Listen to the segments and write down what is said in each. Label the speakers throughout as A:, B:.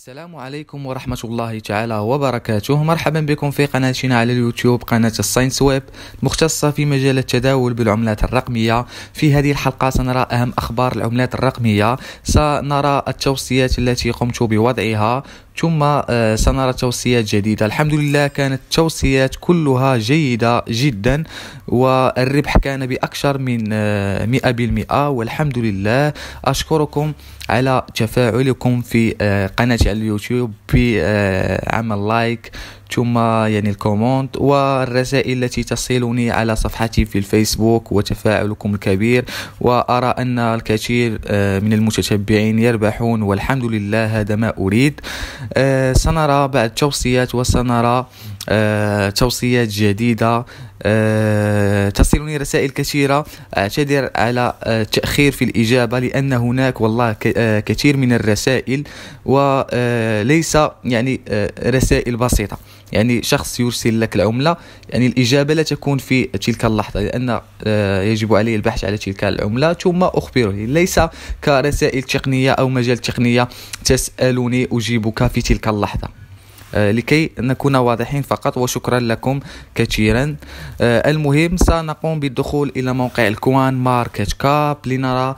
A: السلام عليكم ورحمة الله تعالى وبركاته مرحبا بكم في قناتنا على اليوتيوب قناة الساينس ويب مختصة في مجال التداول بالعملات الرقمية في هذه الحلقة سنرى أهم أخبار العملات الرقمية سنرى التوصيات التي قمت بوضعها ثم آه، سنرى توصيات جديدة الحمد لله كانت التوصيات كلها جيدة جدا والربح كان بأكثر من آه، بالمئة والحمد لله أشكركم على تفاعلكم في آه، قناتي على اليوتيوب بعمل لايك ثم يعني الكومنت والرسائل التي تصلني على صفحتي في الفيسبوك وتفاعلكم الكبير وأرى أن الكثير آه، من المتتبعين يربحون والحمد لله هذا ما أريد آه، سنرى بعض التوصيات وسنرى آه، توصيات جديدة آه، تصلني رسائل كثيرة أعتذر على التأخير آه، في الإجابة لأن هناك والله كثير من الرسائل وليس يعني رسائل بسيطة يعني شخص يرسل لك العملة يعني الإجابة لا تكون في تلك اللحظة لأن يجب عليه البحث على تلك العملة ثم أخبره ليس كرسائل تقنية أو مجال تقنية تسألني أجيبك في تلك اللحظة آه، لكي نكون واضحين فقط وشكرا لكم كثيرا آه، المهم سنقوم بالدخول إلى موقع الكوان ماركت كاب لنرى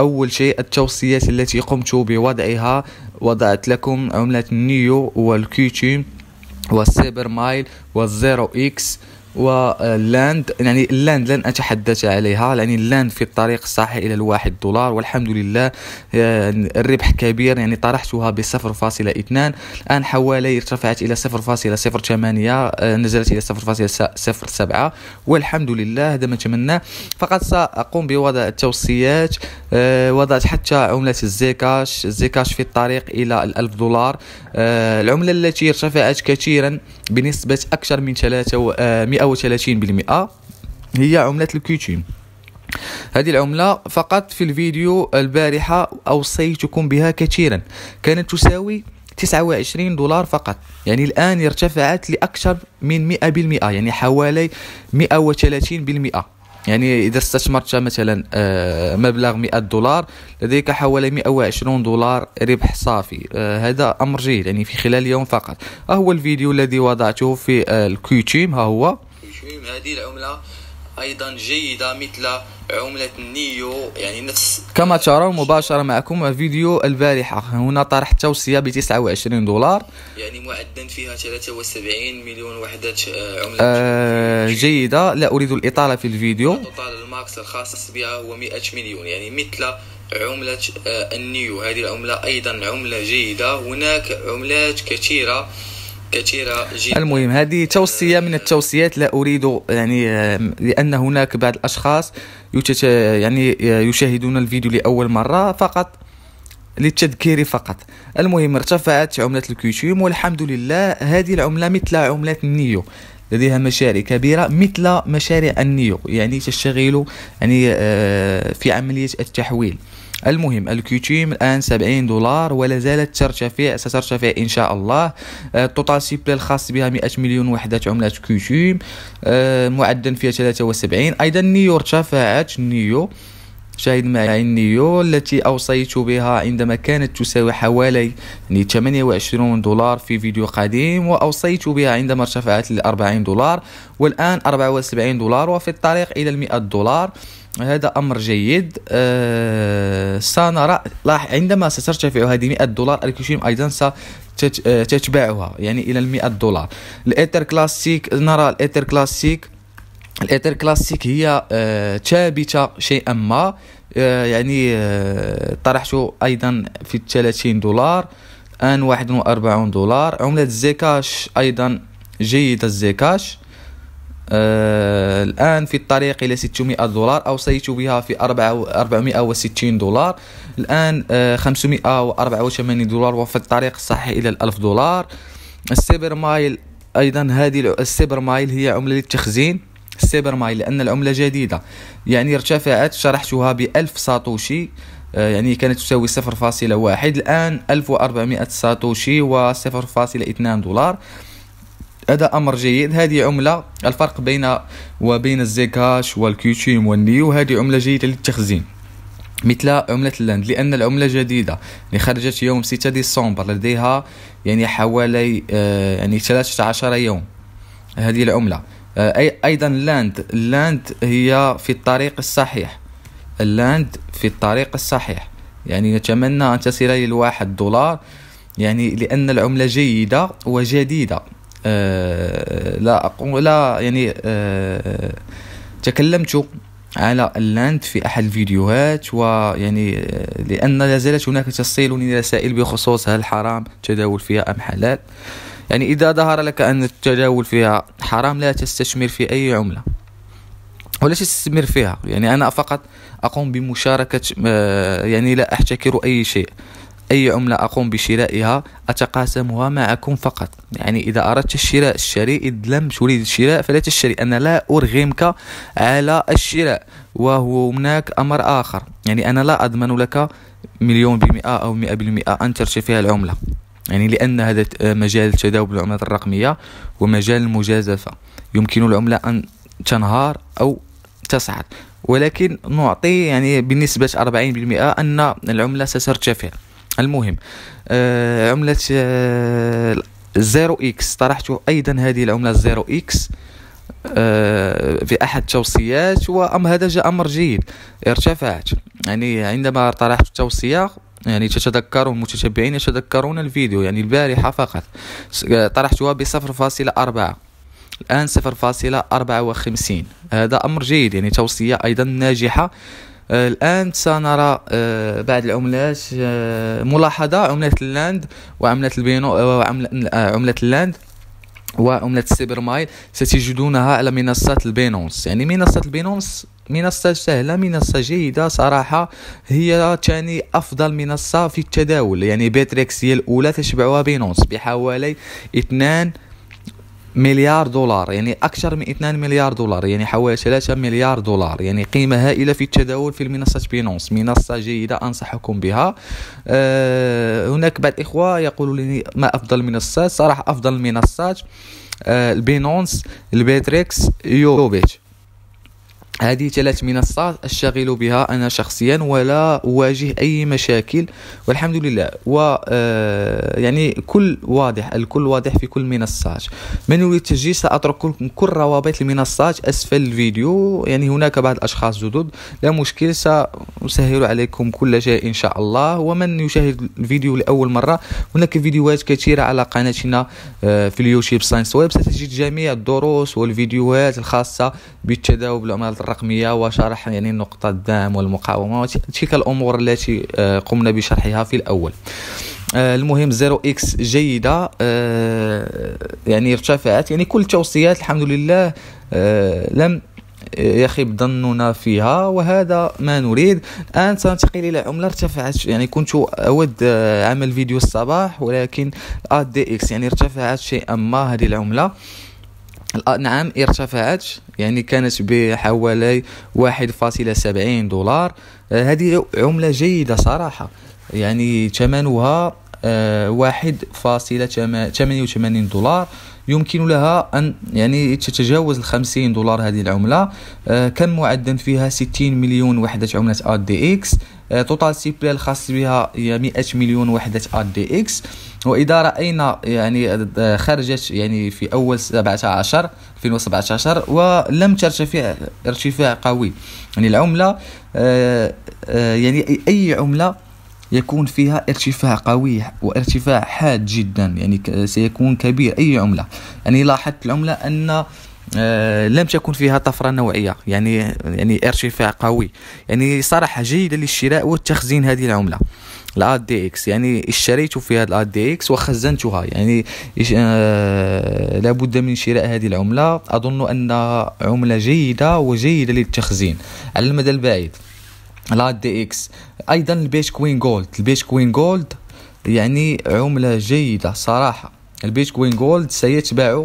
A: أول شيء التوصيات التي قمت بوضعها وضعت لكم عملة نيو والكيوتيوم والسيبر مايل والزيرو إكس واللاند آه، يعني اللاند لن أتحدث عليها يعني اللاند في الطريق الصحيح إلى الواحد دولار والحمد لله آه، الربح كبير يعني طرحتها بصفر فاصلة اثنان الآن حوالي ارتفعت إلى صفر فاصلة صفر ثمانية آه، نزلت إلى صفر فاصلة صفر سبعة والحمد لله هذا ما تمنى فقط سأقوم بوضع التوصيات وضعت حتى عملة الزيكاش الزيكاش في الطريق إلى الألف دولار العملة التي ارتفعت كثيرا بنسبة أكثر من آه، بالمئة هي عملة الكوتين هذه العملة فقط في الفيديو البارحة أوصيتكم بها كثيرا كانت تساوي 29 دولار فقط يعني الآن ارتفعت لأكثر من 100% يعني حوالي 130% يعني اذا استثمرت مثلا آه، مبلغ 100 دولار لديك حوالي 120 دولار ربح صافي آه، هذا امر جيد يعني في خلال يوم فقط ها هو الفيديو الذي وضعته في آه، الكويتيم ها هو هذه العمله أيضا جيدة مثل عملة النيو يعني نفس كما ترون مباشرة معكم فيديو البارحة هنا طرح توصية ب 29 دولار يعني معدن فيها 73 مليون وحدة آه، عملة آه جيدة لا أريد الإطالة في الفيديو توتال الماكس الخاص بها هو 100 مليون يعني مثل عملة آه، النيو هذه العملة أيضا عملة جيدة هناك عملات كثيرة كثيرة جدا المهم هذه توصية من التوصيات لا أريد يعني آه، لأن هناك بعض الأشخاص يعني آه، يشاهدون الفيديو لأول مرة فقط للتذكير فقط المهم ارتفعت عملة الكيوتيوم والحمد لله هذه العملة مثل عملة النيو لديها مشاريع كبيرة مثل مشاريع النيو يعني تشتغل يعني آه، في عملية التحويل المهم الكوتيم الان 70 دولار ولا زالت ترتفع سترتفع ان شاء الله آه، التوتال سيبل الخاص بها 100 مليون وحده عملات كوتيم آه، معدل فيها 73 ايضا نيو ارتفعت نيو شاهد معي النيو التي أوصيت بها عندما كانت تساوي حوالي يعني 28 دولار في فيديو قديم وأوصيت بها عندما ارتفعت ل 40 دولار والآن 74 دولار وفي الطريق إلى 100 دولار هذا أمر جيد أه سنرى عندما سترتفع هذه 100 دولار الكوشيم أيضا س آه، يعني إلى 100 دولار الإيتر كلاسيك نرى الإيتر كلاسيك الإيتر كلاسيك هي آه، ثابتة شيئا ما آه، يعني طرحته أيضا في 30 دولار الآن 41 دولار عملة الزيكاش أيضا جيدة الزيكاش آه، الآن في الطريق إلى 600 دولار أوصيت بها في 460 دولار الآن 584 آه، دولار وفي الطريق الصحيح إلى 1000 دولار السيبر مايل أيضا هذه السيبر مايل هي عملة للتخزين السيبر مايل لأن العملة جديدة يعني ارتفعت شرحتها ب 1000 ساتوشي آه، يعني كانت تساوي 0.1 الآن 1400 ساتوشي و0.2 دولار هذا امر جيد هذه عمله الفرق بين وبين الزيكاش والكيوتيوم والنيو هذه عمله جيده للتخزين مثل عملة اللاند لأن العملة جديدة اللي يعني خرجت يوم 6 ديسمبر لديها يعني حوالي آه يعني 13 يوم هذه العملة آه، أي أيضا اللاند اللاند هي في الطريق الصحيح اللاند في الطريق الصحيح يعني نتمنى أن تصل إلى الواحد دولار يعني لأن العملة جيدة وجديدة آه، لا أقول لا يعني آه، تكلمت على اللاند في احد الفيديوهات ويعني آه، لان لا زالت هناك تصل رسائل بخصوص هل حرام التداول فيها ام حلال يعني اذا ظهر لك ان التداول فيها حرام لا تستثمر في اي عمله ولا تستثمر فيها يعني انا فقط اقوم بمشاركه يعني لا احتكر اي شيء أي عملة أقوم بشرائها أتقاسمها معكم فقط يعني إذا أردت الشراء الشري إذ لم تريد الشراء فلا تشتري أنا لا أرغمك على الشراء وهو هناك أمر آخر يعني أنا لا أضمن لك مليون بالمئة أو مئة بالمئة أن ترتفع العملة يعني لأن هذا مجال تداول العملات الرقمية ومجال المجازفة يمكن العملة أن تنهار أو تصعد ولكن نعطي يعني بنسبة 40% أن العملة سترتفع المهم آه، عملة آه، زيرو اكس طرحت ايضا هذه العملة زيرو اكس آه، في احد التوصيات وام هذا جاء امر جيد ارتفعت يعني عندما طرحت التوصية يعني تتذكرون المتتبعين يتذكرون الفيديو يعني البارحة فقط طرحتها بصفر فاصلة أربعة الآن صفر فاصلة أربعة وخمسين هذا أمر جيد يعني توصية أيضا ناجحة آه، الآن سنرى آه، بعض العملات آه، ملاحظة عملة اللاند وعملة البينو وعملة اللاند وعملة السيبر مايل ستجدونها على منصة البينونس يعني منصة البينونس منصة سهلة منصة جيدة صراحة هي ثاني أفضل منصة في التداول يعني بيتريكس هي الأولى تشبعها بينونس بحوالي اثنان مليار دولار يعني أكثر من 2 مليار دولار يعني حوالي 3 مليار دولار يعني قيمة هائلة في التداول في منصة بينونس منصة جيدة أنصحكم بها أه هناك بعض الإخوة يقولوا لي ما أفضل المنصات صراحة أفضل المنصات أه البينونس البيتريكس يوبيت هذه ثلاث منصات أشتغل بها أنا شخصيا ولا أواجه أي مشاكل والحمد لله و آه، يعني كل واضح الكل واضح في كل منصات من يريد التسجيل سأترك لكم كل روابط المنصات أسفل الفيديو يعني هناك بعض الأشخاص جدد لا مشكل سأسهل عليكم كل شيء إن شاء الله ومن يشاهد الفيديو لأول مرة هناك فيديوهات كثيرة على قناتنا آه، في اليوتيوب ساينس ويب ستجد جميع الدروس والفيديوهات الخاصة بالتداول بالعملات الرقميه وشرح يعني نقطه الدعم والمقاومه وتلك الامور التي آه، قمنا بشرحها في الاول آه، المهم زيرو اكس جيده آه، يعني ارتفعت يعني كل التوصيات الحمد لله لم يخيب ظننا فيها وهذا ما نريد الان سننتقل الى عمله ارتفعت يعني كنت اود عمل فيديو الصباح ولكن ادي دي اكس يعني ارتفعت شيئا ما هذه العمله نعم ارتفعت يعني كانت بحوالي 1.70 دولار آه، هذه عملة جيدة صراحة يعني ثمنها 1.88 آه، دولار يمكن لها أن يعني تتجاوز ال 50 دولار هذه العملة آه، كم معدن فيها 60 مليون وحدة عملة ار دي اكس توتال سيبلاي الخاص بها هي 100 مليون وحده ار دي اكس واذا راينا يعني آه، خرجت يعني في اول 17 2017 ولم ترتفع ارتفاع قوي يعني العمله آه، آه، يعني اي عمله يكون فيها ارتفاع قوي وارتفاع حاد جدا يعني سيكون كبير اي عمله يعني لاحظت العمله ان آه، لم تكن فيها طفره نوعيه يعني يعني ارتفاع قوي يعني صراحه جيده للشراء والتخزين هذه العمله الار دي اكس يعني اشتريت في هذا الار دي اكس وخزنتها يعني آه لابد من شراء هذه العمله اظن ان عمله جيده وجيده للتخزين على المدى البعيد الار دي اكس ايضا البيتكوين جولد البيتكوين جولد يعني عمله جيده صراحه البيتكوين جولد سيتبع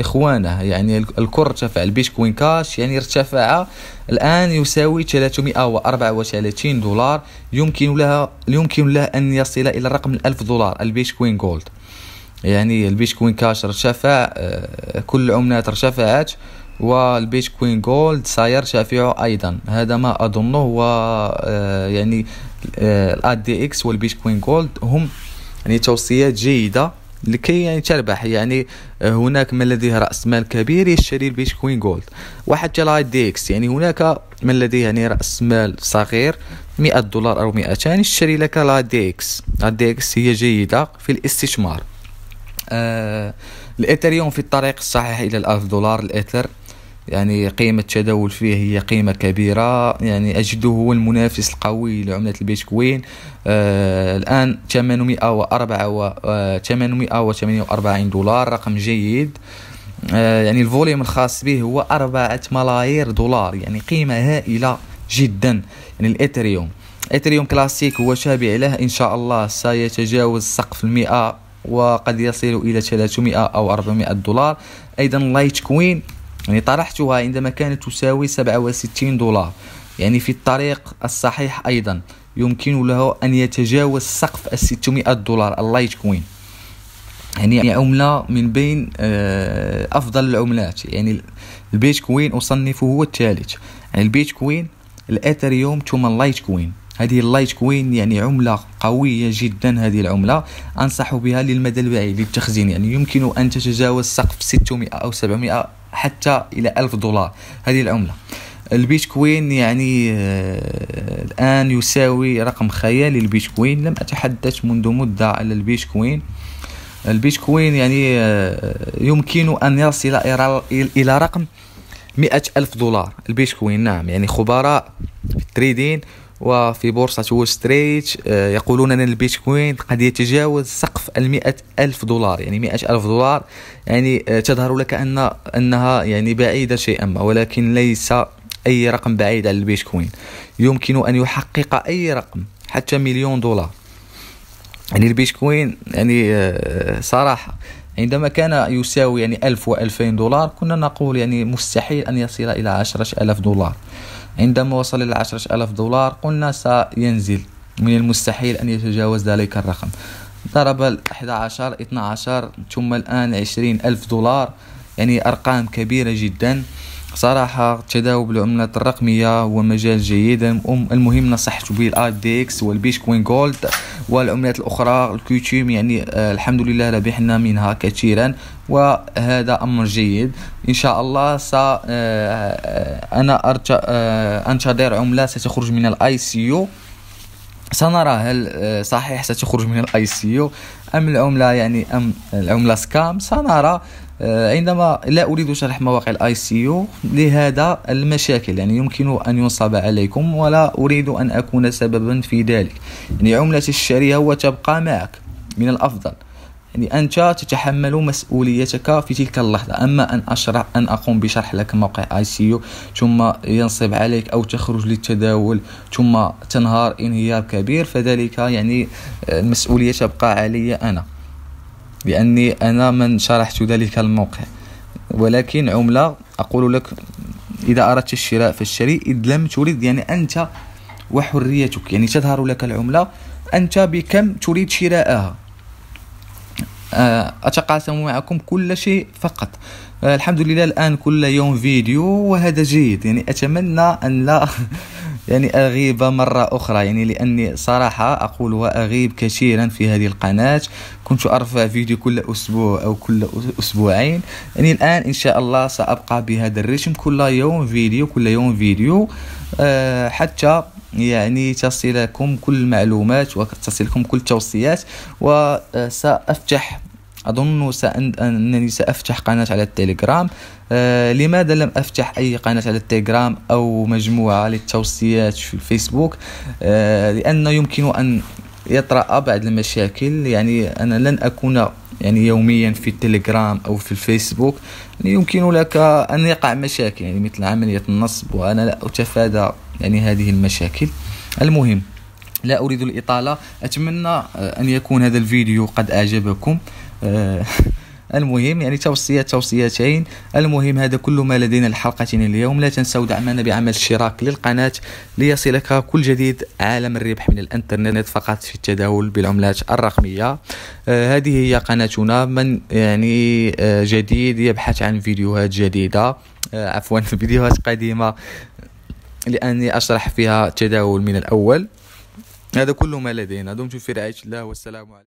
A: إخوانه يعني الكر ارتفع البيتكوين كاش يعني ارتفع الآن يساوي 334 دولار يمكن لها يمكن له أن يصل إلى رقم 1000 دولار البيتكوين جولد يعني البيتكوين كاش ارتفع آه، كل العملات ارتفعت والبيتكوين جولد سيرتفع ايضا هذا ما اظنه و آه، يعني آه، الاد دي اكس والبيتكوين جولد هم يعني توصيات جيده لكي يعني تربح يعني آه، هناك من لديه راس مال كبير يشتري البيتكوين جولد وحتى لاي دي اكس يعني هناك من لديه يعني راس مال صغير 100 دولار او 200 يشتري لك لا دي اكس لا دي اكس هي جيده في الاستثمار آه الايثريوم في الطريق الصحيح الى 1000 دولار الايثر يعني قيمة التداول فيه هي قيمة كبيرة يعني أجده هو المنافس القوي لعملة البيتكوين آه الآن 804 848 آه، دولار رقم جيد آه يعني الفوليوم الخاص به هو أربعة ملايير دولار يعني قيمة هائلة جدا يعني الإثريوم إثريوم كلاسيك هو شابع له إن شاء الله سيتجاوز سقف المئة وقد يصل إلى 300 أو 400 دولار أيضا لايت كوين يعني طرحتها عندما كانت تساوي 67 دولار يعني في الطريق الصحيح أيضا يمكن له أن يتجاوز سقف ال 600 دولار اللايت كوين يعني عملة من بين آه، أفضل العملات يعني البيتكوين أصنفه هو الثالث يعني البيتكوين الأثريوم ثم اللايت كوين هذه اللايت كوين يعني عملة قوية جدا هذه العملة أنصح بها للمدى البعيد للتخزين يعني يمكن أن تتجاوز سقف 600 أو 700 حتى إلى ألف دولار هذه العملة البيتكوين يعني آه، الآن يساوي رقم خيالي البيتكوين لم أتحدث منذ مدة على البيتكوين البيتكوين يعني آه، يمكن أن يصل إلى رقم مئة ألف دولار البيتكوين نعم يعني خبراء في التريدين وفي بورصة وول ستريت آه، يقولون أن البيتكوين قد يتجاوز سقف المئة ألف دولار يعني مئة ألف دولار يعني آه، تظهر لك أن أنها يعني بعيدة شيئا ما ولكن ليس أي رقم بعيد عن البيتكوين يمكن أن يحقق أي رقم حتى مليون دولار يعني البيتكوين يعني آه، صراحة عندما كان يساوي يعني ألف وألفين دولار كنا نقول يعني مستحيل أن يصل إلى عشرة ألاف دولار عندما وصل إلى عشرة ألاف دولار قلنا سينزل من المستحيل أن يتجاوز ذلك الرقم ضرب 11 12 ثم الآن 20 ألف دولار يعني أرقام كبيرة جدا صراحة التداول بالعملات الرقمية هو مجال جيد المهم نصحت به الادكس والبيتكوين جولد والعملات الأخرى الكوتيوم يعني آه، الحمد لله ربحنا منها كثيرا وهذا أمر جيد إن شاء الله س آه، آه، أنا أنتظر عملة ستخرج من الاي سي يو سنرى هل آه، صحيح ستخرج من الاي سي يو ام العمله يعني ام العمله سكام سنرى آه، عندما لا اريد شرح مواقع الاي سي يو لهذا المشاكل يعني يمكن ان ينصب عليكم ولا اريد ان اكون سببا في ذلك يعني عمله الشاريه وتبقى معك من الافضل يعني أنت تتحمل مسؤوليتك في تلك اللحظة أما أن أشرح أن أقوم بشرح لك موقع آي سي يو ثم ينصب عليك أو تخرج للتداول ثم تنهار انهيار كبير فذلك يعني آه، المسؤولية تبقى علي أنا لأني أنا من شرحت ذلك الموقع ولكن عملة أقول لك إذا أردت الشراء فاشتري إذ لم تريد يعني أنت وحريتك يعني تظهر لك العملة أنت بكم تريد شراءها آه، أتقاسم معكم كل شيء فقط آه، الحمد لله الآن كل يوم فيديو وهذا جيد يعني أتمنى أن لا يعني أغيب مرة أخرى يعني لأني صراحة أقول وأغيب كثيرا في هذه القناة كنت أرفع فيديو كل أسبوع أو كل أسبوعين يعني الآن إن شاء الله سأبقى بهذا الرسم كل يوم فيديو كل يوم فيديو أه حتى يعني تصلكم كل المعلومات وتصلكم كل التوصيات وسأفتح آه، أظن أنني سأفتح قناة على التليجرام آه لماذا لم أفتح أي قناة على التليجرام أو مجموعة للتوصيات في الفيسبوك آه لأنه يمكن أن يطرأ بعض المشاكل يعني أنا لن أكون يعني يوميا في التليجرام او في الفيسبوك يعني يمكن لك ان يقع مشاكل يعني مثل عمليه النصب وانا لا اتفادى يعني هذه المشاكل المهم لا أريد الإطالة أتمنى آه، أن يكون هذا الفيديو قد أعجبكم آه، المهم يعني توصيات توصيتين المهم هذا كل ما لدينا الحلقة اليوم لا تنسوا دعمنا بعمل اشتراك للقناة ليصلك كل جديد عالم الربح من الانترنت فقط في التداول بالعملات الرقمية آه هذه هي قناتنا من يعني آه جديد يبحث عن فيديوهات جديدة آه عفوا فيديوهات قديمة لأني أشرح فيها التداول من الأول هذا كل ما لدينا دمتم في رعاية الله والسلام عليكم